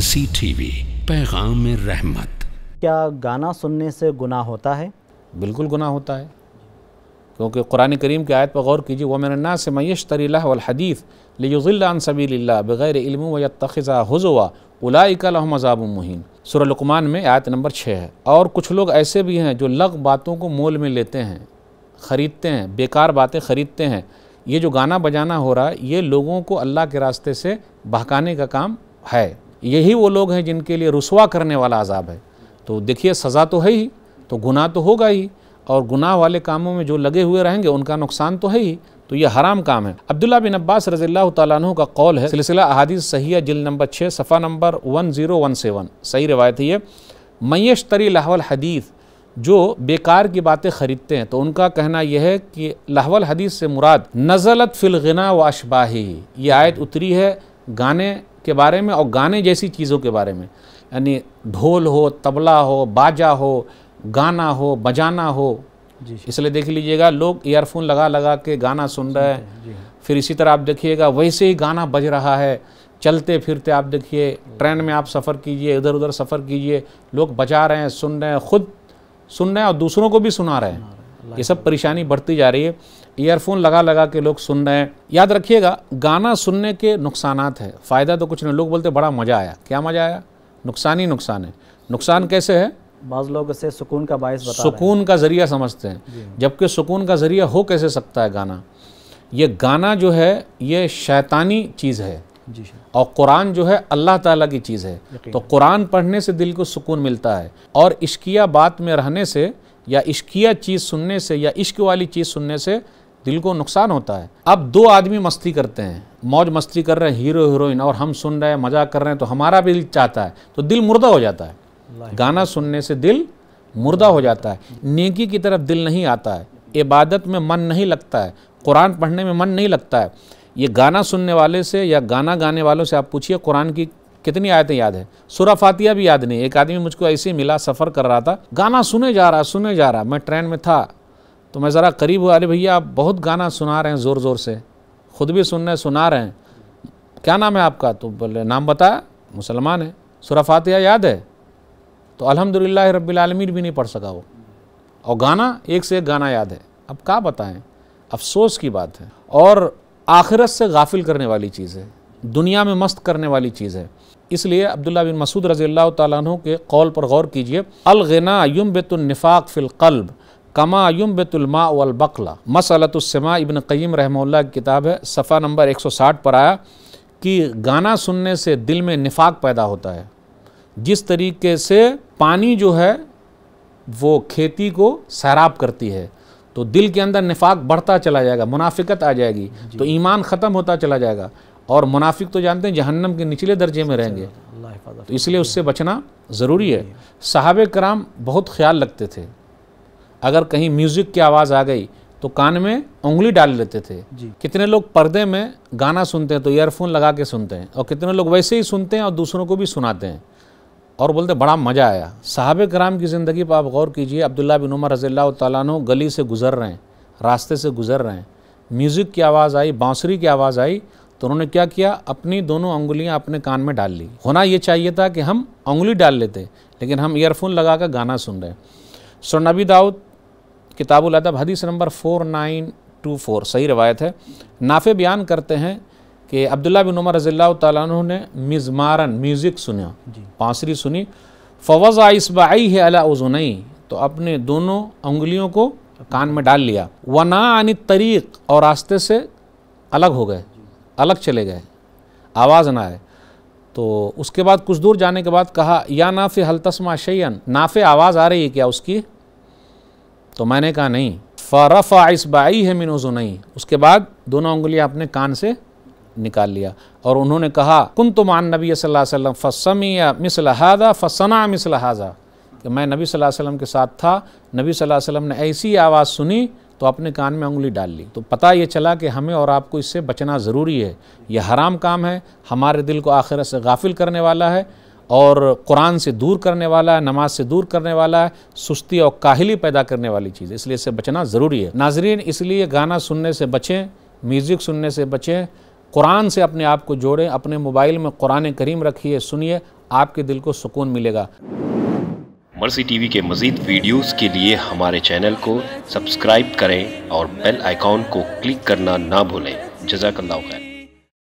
मसी TV पैगाम रहमत क्या गाना सुनने से गुनाह होता है बिल्कुल गुनाह होता है क्योंकि कुरान करीम की आयत पर गौर कीजिए ना से मैश तरीलाहदीफ़ लिजुज़िल्लान सबी बग़ैर इल्म व तखज़ा हज़वा उलाइकलम मुहिम सुरलकमान में आयत नंबर छः है और कुछ लोग ऐसे भी हैं जो लग बातों को मोल में लेते हैं ख़रीदते हैं बेकार बातें ख़रीदते हैं ये जो गाना बजाना हो रहा है ये लोगों को अल्लाह के रास्ते से बहकाने का काम है यही वो लोग हैं जिनके लिए रसुवा करने वाला अजाब है तो देखिए सज़ा तो है ही तो गुनाह तो होगा ही और गुनाह वाले कामों में जो लगे हुए रहेंगे उनका नुकसान तो है ही तो ये हराम काम है अब्दुल्ला बिन अब्बास रजील्ला तु का कौल है सिलसिला अहादीस सहिया जिल नंबर छः सफ़ा number one zero one seven सही रवायत ये मैश तरी लाहवल हदीस जो बेकार की बातें ख़रीदते हैं तो उनका कहना यह है कि लाहवल हदीस से मुराद नज़लत फिलगना व अशबाही ये आयत उतरी है गाने के बारे में और गाने जैसी चीज़ों के बारे में यानी ढोल हो तबला हो बाजा हो गाना हो बजाना हो इसलिए देख लीजिएगा लोग ईयरफोन लगा लगा के गाना सुन रहे हैं फिर इसी तरह आप देखिएगा वैसे ही गाना बज रहा है चलते फिरते आप देखिए ट्रेन में आप सफ़र कीजिए इधर उधर सफ़र कीजिए लोग बजा रहे हैं सुन रहे हैं खुद सुन रहे हैं और दूसरों को भी सुना रहे हैं ये सब परेशानी बढ़ती जा रही है ईयरफोन लगा लगा के लोग सुन रहे हैं याद रखिएगा गाना सुनने के नुकसान है फ़ायदा तो कुछ नहीं लोग बोलते बड़ा मज़ा आया क्या मज़ा आया नुकसान ही नुकसान है नुकसान कैसे है बाज लोग इसे सुकून का बायस बता सुकून का ज़रिया समझते हैं जबकि सुकून का ज़रिया हो कैसे सकता है गाना ये गाना जो है ये शैतानी चीज़ है और कुरान जो है अल्लाह ताला की चीज़ है तो कुरान पढ़ने से दिल को सुकून मिलता है और इश्किया बात में रहने से या इश्किया चीज़ सुनने से या इश्क वाली चीज़ सुनने से दिल को नुकसान होता है अब दो आदमी मस्ती करते हैं मौज मस्ती कर रहे हैं हीरो हीरोइन और हम सुन रहे हैं मजाक कर रहे हैं तो हमारा भी दिल चाहता है तो दिल मुर्दा हो जाता है गाना सुनने से दिल मुर्दा हो जाता है नेकी की तरफ दिल नहीं आता है इबादत में मन नहीं लगता है कुरान पढ़ने में मन नहीं लगता है ये गाना सुनने वाले से या गाना गाने वालों से आप पूछिए कुरान की कितनी आयतें याद है सूरा फातिया भी याद नहीं एक आदमी मुझको ऐसे ही मिला सफ़र कर रहा था गाना सुने जा रहा सुने जा रहा मैं ट्रेन में था तो मैं ज़रा करीब हुआ अरे भैया आप बहुत गाना सुना रहे हैं ज़ोर ज़ोर से खुद भी सुन रहे सुना रहे हैं क्या नाम है आपका तो बोले नाम बताया मुसलमान है सूरा फातिया याद है तो अलहमदिल्ला रबालमीन भी नहीं पढ़ सका वो और गाना एक से एक गाना याद है अब क्या बताएं अफसोस की बात है और आखिरत से गाफिल करने वाली चीज़ है दुनिया में मस्त करने वाली चीज़ है इसलिए अब्दुल्ला बिन मसूद रज़ी तु के कौल पर गौर कीजिए अलगना युम बेतुलनफ़ाक फ़िलकल्ब कमा युम बेतुलमा वलबकला मसलतुलसमा इबन क़ीम रहमल्ला की किताब है सफ़ा नंबर एक सौ साठ पर आया कि गाना सुनने से दिल में निफाक पैदा होता है जिस तरीके से पानी जो है वो खेती को सैराब करती है तो दिल के अंदर नफाक बढ़ता चला जाएगा मुनाफिकत आ जाएगी तो ईमान ख़त्म होता चला जाएगा और मुनाफिक तो जानते हैं जहन्नम के निचले दर्जे में रहेंगे तो इसलिए उससे बचना ज़रूरी है साहब कराम बहुत ख्याल रखते थे अगर कहीं म्यूज़िक की आवाज़ आ गई तो कान में उंगली डाल लेते थे कितने लोग पर्दे में गाना सुनते हैं तो ईयरफोन लगा के सुनते हैं और कितने लोग वैसे ही सुनते हैं और दूसरों को भी सुनाते हैं और बोलते हैं बड़ा मज़ा आया साहब कराम की ज़िंदगी पर आप गौर कीजिए अब्दुल्ला बिन उमर रज़ी तु गली से गुज़र रहे हैं रास्ते से गुज़र रहे हैं म्यूज़िक की आवाज़ आई बांसुरी की आवाज़ आई तो उन्होंने क्या किया अपनी दोनों उंगुलियाँ अपने कान में डाल ली होना ये चाहिए था कि हम उंगली डाल लेते लेकिन हम ईयरफोन लगा कर गाना सुन रहे स्वर्नबी दाऊद किताबुल अदब हदीस number four nine two four सही रवायत है नाफे बयान करते हैं कि अब्दुल्ला बिन उमर रज़ील्ला तु ने मिजमारन म्यूज़िक सुना बाँसुरी सुनी फवज़ा इसबाई है अला उजुनई तो अपने दोनों उंगलियों को कान में डाल लिया वना अनित तरीक़ और रास्ते से अलग हो गए अलग चले गए आवाज़ ना आए तो उसके बाद कुछ दूर जाने के बाद कहा या नाफे हलतसमा शैन नाफे आवाज़ आ रही है क्या उसकी तो मैंने कहा नहीं फ़रफ़ बाई है मिनोजो नहीं उसके बाद दोनों उंगलियाँ अपने कान से निकाल लिया और उन्होंने कहा कुन तो मान नबी वसम मिसल हाजा फ़सना हाजा कि मैं नबी वसम के साथ था नबी वसम ने ऐसी आवाज़ सुनी तो आपने कान में उंगली डाल ली तो पता ये चला कि हमें और आपको इससे बचना ज़रूरी है यह हराम काम है हमारे दिल को आखिरत से गाफिल करने वाला है और कुरान से दूर करने वाला है नमाज से दूर करने वाला है सुस्ती और काहली पैदा करने वाली चीज़ इसलिए इससे बचना ज़रूरी है नाजरीन इसलिए गाना सुनने से बचें म्यूज़िक सुनने से बचें कुरान से अपने आप को जोड़ें अपने मोबाइल में कुरान करीम रखिए सुनिए आपके दिल को सुकून मिलेगा मर्सी टीवी के मज़ीद वीडियोस के लिए हमारे चैनल को सब्सक्राइब करें और बेल आइकॉन को क्लिक करना ना भूलें जजाकल्ला खैर